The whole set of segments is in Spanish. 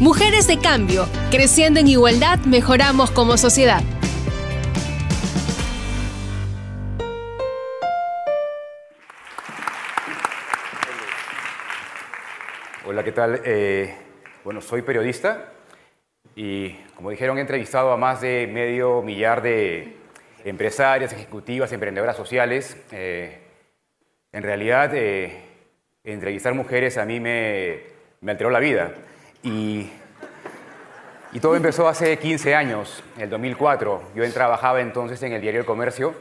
Mujeres de Cambio, creciendo en igualdad, mejoramos como sociedad. Hola, ¿qué tal? Eh, bueno, soy periodista y, como dijeron, he entrevistado a más de medio millar de empresarias, ejecutivas, emprendedoras sociales. Eh, en realidad, eh, entrevistar mujeres a mí me, me alteró la vida. Y, todo empezó hace 15 años, en el 2004. Yo trabajaba entonces en el diario El Comercio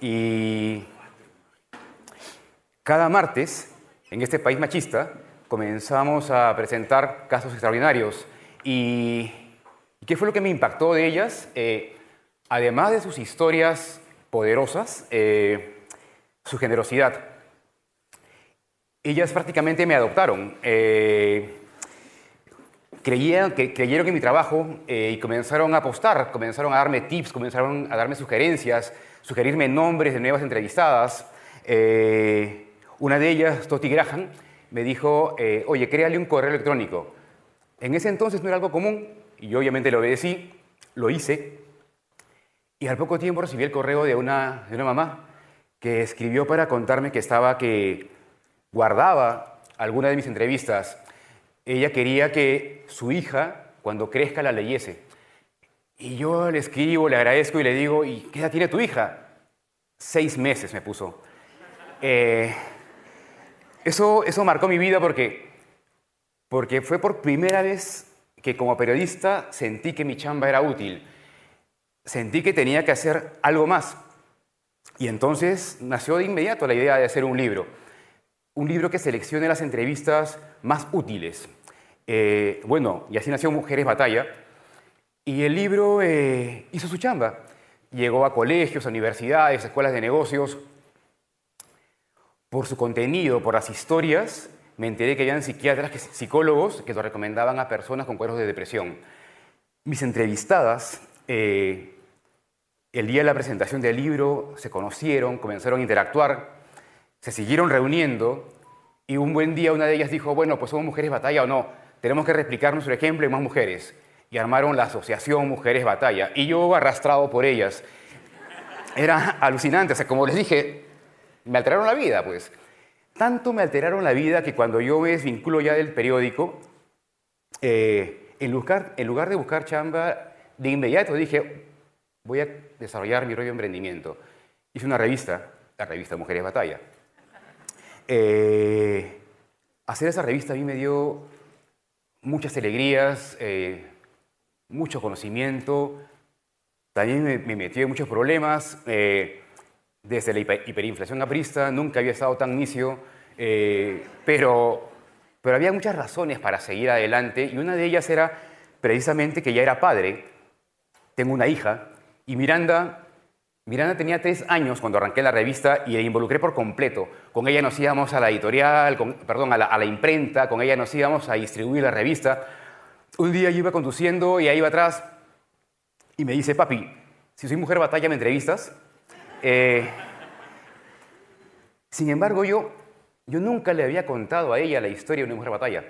y cada martes, en este país machista, comenzamos a presentar casos extraordinarios. ¿Y qué fue lo que me impactó de ellas? Eh, además de sus historias poderosas, eh, su generosidad. Ellas prácticamente me adoptaron. Eh, creyeron, que, creyeron en mi trabajo eh, y comenzaron a apostar, comenzaron a darme tips, comenzaron a darme sugerencias, sugerirme nombres de nuevas entrevistadas. Eh, una de ellas, Toti Graham, me dijo, eh, oye, créale un correo electrónico. En ese entonces no era algo común y yo obviamente lo obedecí, lo hice y al poco tiempo recibí el correo de una, de una mamá que escribió para contarme que estaba, que guardaba alguna de mis entrevistas ella quería que su hija, cuando crezca, la leyese. Y yo le escribo, le agradezco y le digo, ¿y qué edad tiene tu hija? Seis meses me puso. Eh, eso, eso marcó mi vida porque, porque fue por primera vez que como periodista sentí que mi chamba era útil. Sentí que tenía que hacer algo más. Y entonces nació de inmediato la idea de hacer un libro un libro que seleccione las entrevistas más útiles. Eh, bueno, y así nació Mujeres Batalla. Y el libro eh, hizo su chamba. Llegó a colegios, a universidades, a escuelas de negocios. Por su contenido, por las historias, me enteré que habían psiquiatras, psicólogos que lo recomendaban a personas con cuadros de depresión. Mis entrevistadas, eh, el día de la presentación del libro, se conocieron, comenzaron a interactuar se siguieron reuniendo y un buen día una de ellas dijo, bueno, pues somos mujeres batalla o no, tenemos que replicar nuestro ejemplo y más mujeres. Y armaron la Asociación Mujeres Batalla. Y yo arrastrado por ellas. Era alucinante, o sea, como les dije, me alteraron la vida, pues. Tanto me alteraron la vida que cuando yo me desvinculo ya del periódico, eh, en, lugar, en lugar de buscar chamba, de inmediato dije, voy a desarrollar mi rollo de emprendimiento. Hice una revista, la revista Mujeres Batalla. Eh, hacer esa revista a mí me dio muchas alegrías, eh, mucho conocimiento, también me, metió en muchos problemas. Eh, desde la hiperinflación aprista nunca había estado tan nicio, pero, pero había muchas razones para seguir adelante y una de ellas era precisamente que ya era padre, tengo una hija, y Miranda Miranda tenía tres años cuando arranqué la revista y la involucré por completo. Con ella nos íbamos a la editorial, perdón, a la, imprenta, con ella nos íbamos a distribuir la revista. Un día yo iba conduciendo y ahí iba atrás y me dice, papi, si soy mujer batalla, ¿me entrevistas? Eh, sin embargo, yo, yo nunca le había contado a ella la historia de una mujer batalla.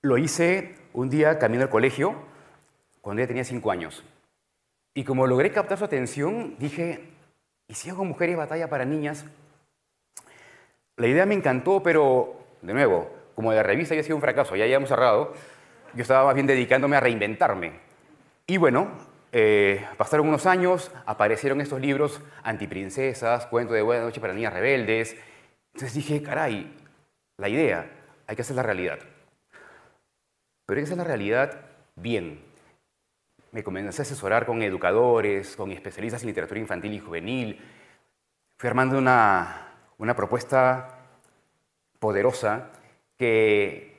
Lo hice un día camino al colegio cuando ella tenía cinco años. Y como logré captar su atención, dije, ¿y si hago Mujeres Batalla para Niñas? La idea me encantó, pero, de nuevo, como la revista había sido un fracaso, ya habíamos cerrado, yo estaba más bien dedicándome a reinventarme. Y bueno, eh, pasaron unos años, aparecieron estos libros antiprincesas, cuento de Buenas noche para niñas rebeldes. Entonces dije, caray, la idea, hay que hacer la realidad. Pero hay que hacer la realidad bien, me comencé a asesorar con educadores, con especialistas en literatura infantil y juvenil. Fui armando una, propuesta poderosa que,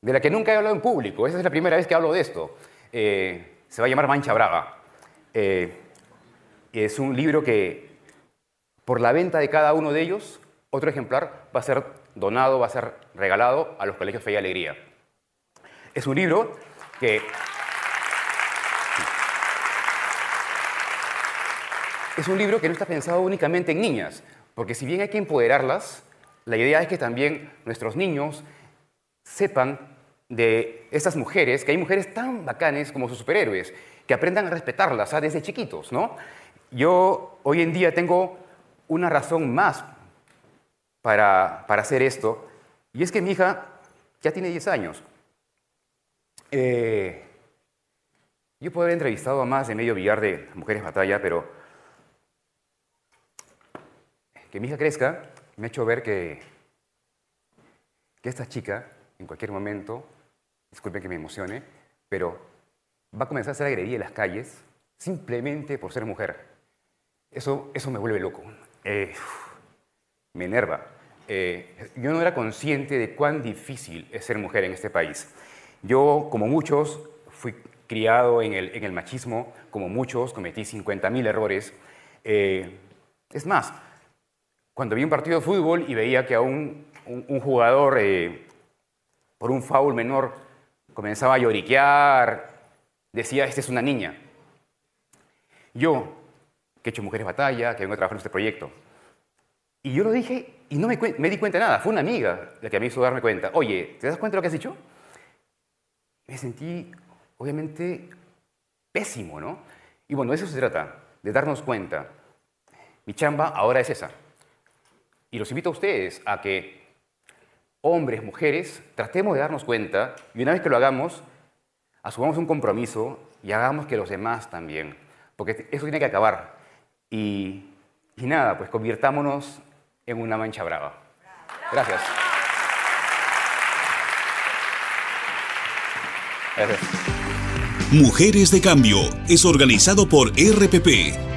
de la que nunca he hablado en público. Esa es la primera vez que hablo de esto. Eh, se va a llamar Mancha Braga. Eh, es un libro que, por la venta de cada uno de ellos, otro ejemplar va a ser donado, va a ser regalado a los colegios Fe y Alegría. Es un libro que... es un libro que no está pensado únicamente en niñas, porque si bien hay que empoderarlas, la idea es que también nuestros niños sepan de estas mujeres, que hay mujeres tan bacanes como sus superhéroes, que aprendan a respetarlas ah, desde chiquitos, ¿no? Yo hoy en día tengo una razón más para, hacer esto, y es que mi hija ya tiene 10 años. Eh, yo puedo haber entrevistado a más de medio billar de mujeres batalla, pero que mi hija crezca me ha hecho ver que, que esta chica, en cualquier momento, disculpen que me emocione, pero va a comenzar a ser agredida en las calles simplemente por ser mujer. Eso, me vuelve loco. Eh, me enerva. Eh, yo no era consciente de cuán difícil es ser mujer en este país. Yo, como muchos, fui criado en el, machismo, como muchos, cometí 50.000 errores. Eh, es más, cuando vi un partido de fútbol y veía que a un, jugador, eh, por un foul menor, comenzaba a lloriquear, decía, esta es una niña. Yo, que he hecho Mujeres Batalla, que vengo a trabajar en este proyecto, y yo lo dije y no me, di cuenta de nada. Fue una amiga la que me hizo darme cuenta. Oye, ¿te das cuenta de lo que has dicho? Me sentí, obviamente, pésimo, ¿no? Y bueno, de eso se trata, de darnos cuenta. Mi chamba ahora es esa. Y los invito a ustedes a que, hombres, mujeres, tratemos de darnos cuenta, y una vez que lo hagamos, asumamos un compromiso y hagamos que los demás también, porque eso tiene que acabar. Y, nada, pues convirtámonos en una mancha brava. Gracias. Gracias. Mujeres de Cambio es organizado por RPP,